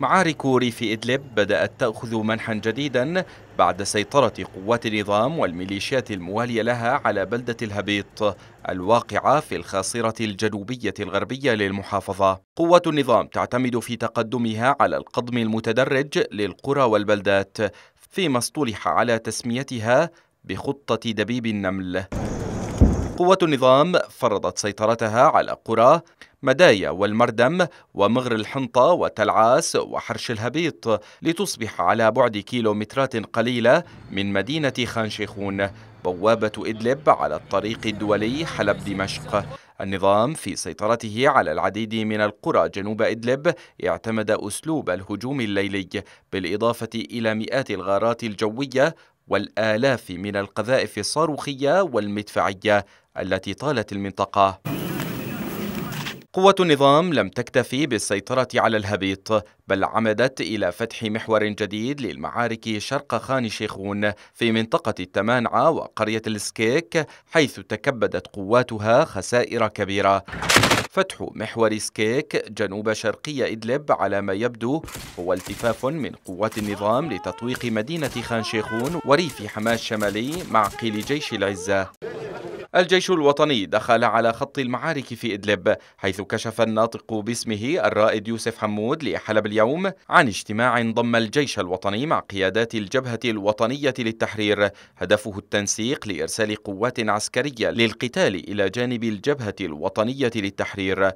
معارك ريف إدلب بدأت تأخذ منحا جديدا بعد سيطرة قوات النظام والميليشيات الموالية لها على بلدة الهبيط الواقعة في الخاصرة الجنوبية الغربية للمحافظة قوات النظام تعتمد في تقدمها على القضم المتدرج للقرى والبلدات فيما اصطلح على تسميتها بخطة دبيب النمل قوة النظام فرضت سيطرتها على قرى مدايا والمردم ومغر الحنطة وتلعاس وحرش الهبيط لتصبح على بعد كيلومترات قليلة من مدينة خانشيخون بوابة إدلب على الطريق الدولي حلب دمشق النظام في سيطرته على العديد من القرى جنوب إدلب اعتمد أسلوب الهجوم الليلي بالإضافة إلى مئات الغارات الجوية والآلاف من القذائف الصاروخية والمدفعية التي طالت المنطقة قوة النظام لم تكتفي بالسيطرة على الهبيط بل عمدت إلى فتح محور جديد للمعارك شرق خان شيخون في منطقة التمانعة وقرية السكيك حيث تكبدت قواتها خسائر كبيرة فتح محور سكيك جنوب شرقي إدلب على ما يبدو هو التفاف من قوات النظام لتطويق مدينة خان شيخون وريف حماه الشمالي مع قيل جيش العزة الجيش الوطني دخل على خط المعارك في إدلب حيث كشف الناطق باسمه الرائد يوسف حمود لحلب اليوم عن اجتماع ضم الجيش الوطني مع قيادات الجبهة الوطنية للتحرير هدفه التنسيق لإرسال قوات عسكرية للقتال إلى جانب الجبهة الوطنية للتحرير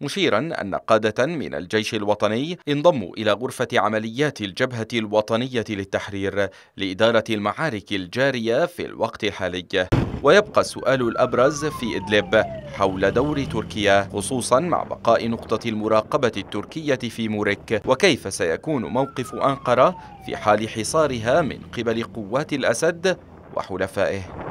مشيرا أن قادة من الجيش الوطني انضموا إلى غرفة عمليات الجبهة الوطنية للتحرير لإدارة المعارك الجارية في الوقت الحالي ويبقى السؤال الأبرز في إدلب حول دور تركيا خصوصا مع بقاء نقطة المراقبة التركية في موريك وكيف سيكون موقف أنقرة في حال حصارها من قبل قوات الأسد وحلفائه